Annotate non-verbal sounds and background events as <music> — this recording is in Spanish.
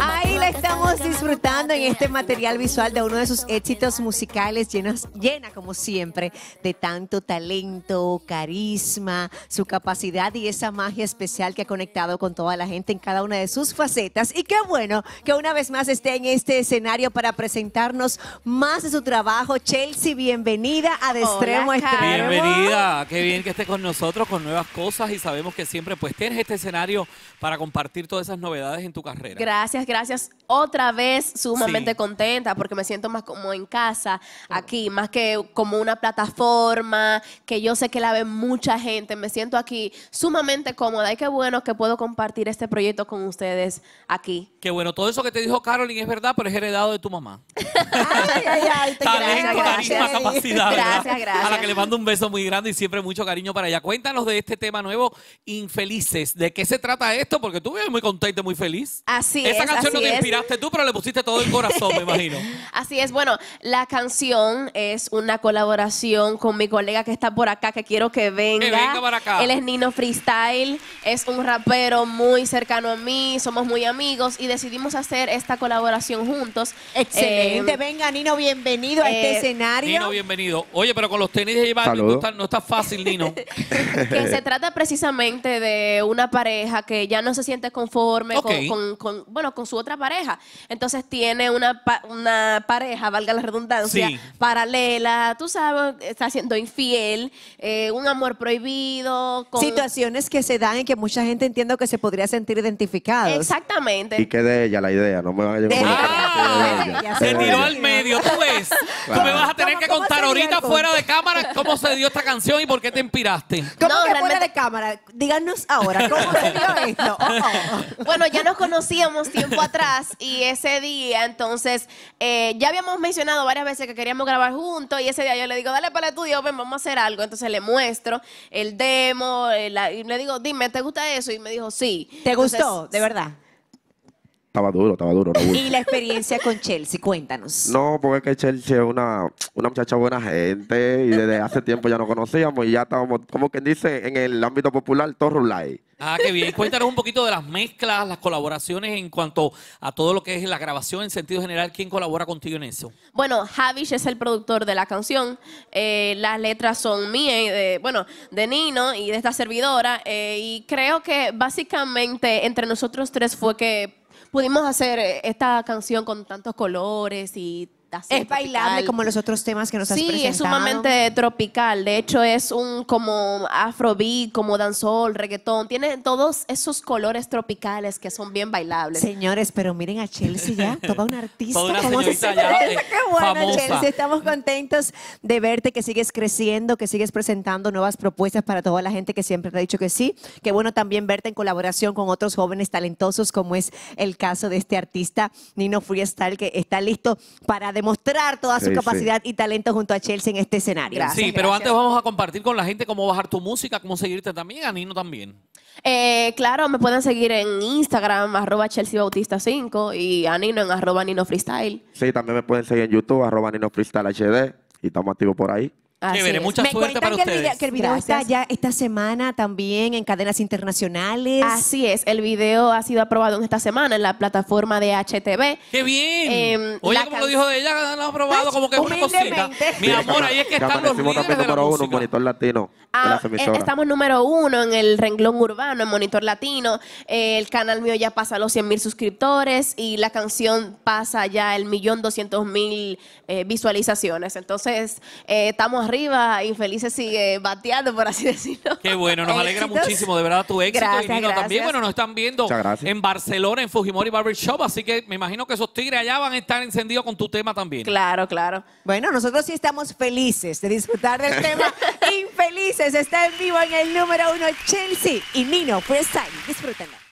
Ay, estamos disfrutando en este material visual de uno de sus éxitos musicales llena como siempre de tanto talento, carisma, su capacidad y esa magia especial que ha conectado con toda la gente en cada una de sus facetas. Y qué bueno que una vez más esté en este escenario para presentarnos más de su trabajo. Chelsea, bienvenida a De Extremo Bienvenida, qué bien que esté con nosotros con nuevas cosas y sabemos que siempre pues tienes este escenario para compartir todas esas novedades en tu carrera. Gracias, gracias otra vez sumamente contenta porque me siento más como en casa aquí, más que como una plataforma que yo sé que la ve mucha gente. Me siento aquí sumamente cómoda y qué bueno que puedo compartir este proyecto con ustedes aquí. Qué bueno, todo eso que te dijo Carolyn es verdad, pero es heredado de tu mamá. <laughs> ay, ay, ay, Talento, gracias, capacidad. Gracias, gracias. A la que le mando un beso muy grande y siempre mucho cariño para ella. Cuéntanos de este tema nuevo, Infelices. ¿De qué se trata esto? Porque tú vives muy contenta, muy feliz. Así es. Esa canción no creaste tú, pero le pusiste todo el corazón, me imagino. <laughs> Así es, bueno, la canción es una colaboración con mi colega que está por acá, que quiero que venga. Que venga para acá. Él es Nino Freestyle, es un rapero muy cercano a mí, somos muy amigos y decidimos hacer esta colaboración juntos. Excelente, eh, venga Nino, bienvenido a este eh, escenario. Nino, bienvenido. Oye, pero con los tenis de Iván no está, fácil, Nino. <laughs> que se trata precisamente de una pareja que ya no se siente conforme con su otra pareja entonces tiene una, pareja, valga la redundancia, paralela, tú sabes, está siendo infiel, eh, un amor prohibido. Situaciones que se dan en que mucha gente entiendo que se podría sentir identificada. Exactamente. Y que de ella la idea, no me va a llevar. Ah, se tiró al medio, tú ves. Tú me vas a tener que contar ahorita fuera de cámara cómo se dio esta canción y por qué te inspiraste. no, fuera de cámara? Díganos ahora, ¿cómo se dio esto? <laughs> Oh. Bueno, ya nos conocíamos tiempo atrás y ese día, entonces, eh, ya habíamos mencionado varias veces que queríamos grabar juntos y ese día yo le digo, dale para el estudio, ven, vamos a hacer algo. Entonces le muestro el demo, eh, y le digo, dime, ¿te gusta eso? Y me dijo, sí. ¿Te gustó? De verdad. Estaba duro, estaba duro, Y la experiencia con Chelsea, cuéntanos. No, porque Chelsea es una, muchacha buena gente y desde hace tiempo ya nos conocíamos y ya estábamos, como quien dice, en el ámbito popular, todo Ah, qué bien. Cuéntanos un poquito de las mezclas, las colaboraciones en cuanto a todo lo que es la grabación en sentido general. ¿Quién colabora contigo en eso? Bueno, Javish es el productor de la canción. Eh, las letras son mías, eh, de, bueno, de Nino y de esta servidora. Eh, y creo que básicamente entre nosotros tres fue que pudimos hacer eh, esta canción con tantos colores y es bailable como los otros temas que nos has presentado. Sí, es sumamente tropical. De hecho, es un como afrobeat, como danzol, reggaetón. Tiene todos esos colores tropicales que son bien bailables. Señores, pero miren a Chelsea ya, <laughs> toda una artista. Una eh, Qué Chelsea. Estamos contentos de verte, que sigues creciendo, que sigues presentando nuevas propuestas para toda la gente que siempre te ha dicho que sí. Qué bueno también verte en colaboración con otros jóvenes talentosos, como es el caso de este artista, Nino Freestyle, que está listo para mostrar toda su capacidad y talento junto a Chelsea en este escenario. sí, pero antes vamos a compartir con la gente cómo bajar tu música, cómo seguirte también, a Nino también. Eh, claro, me pueden seguir en Instagram, arroba Chelsea Bautista 5 y a Nino en arroba Nino Freestyle. Sí, también me pueden seguir en YouTube, arroba Nino Freestyle HD y estamos activos por ahí. Chévere, mucha Me suerte para que el video, que el video está ya esta semana también en cadenas internacionales. Así es, el video ha sido aprobado en esta semana en la plataforma de HTV. ¡Qué bien! Eh, Oye, como lo dijo ella, lo ha pues, aprobado como que es una cosita. Mi amor, ahí es que Ya están los uno, monitor latino ah, eh, estamos número uno en el renglón urbano, en Monitor Latino. el canal mío ya pasa a los 100 mil suscriptores y la canción pasa ya el millón doscientos mil eh, visualizaciones. Entonces, eh, estamos arriba y sigue bateando, por así decirlo. Qué bueno, nos alegra muchísimo, de verdad, tu éxito. y también, bueno, nos están viendo en Barcelona, en Fujimori Barbershop, así que me imagino que esos tigres allá van a estar encendidos con tu tema también. Claro, claro. Bueno, nosotros sí estamos felices de disfrutar del <laughs> tema Infelices. Está en vivo en el número uno, Chelsea y Nino Freestyle. Disfrútenlo.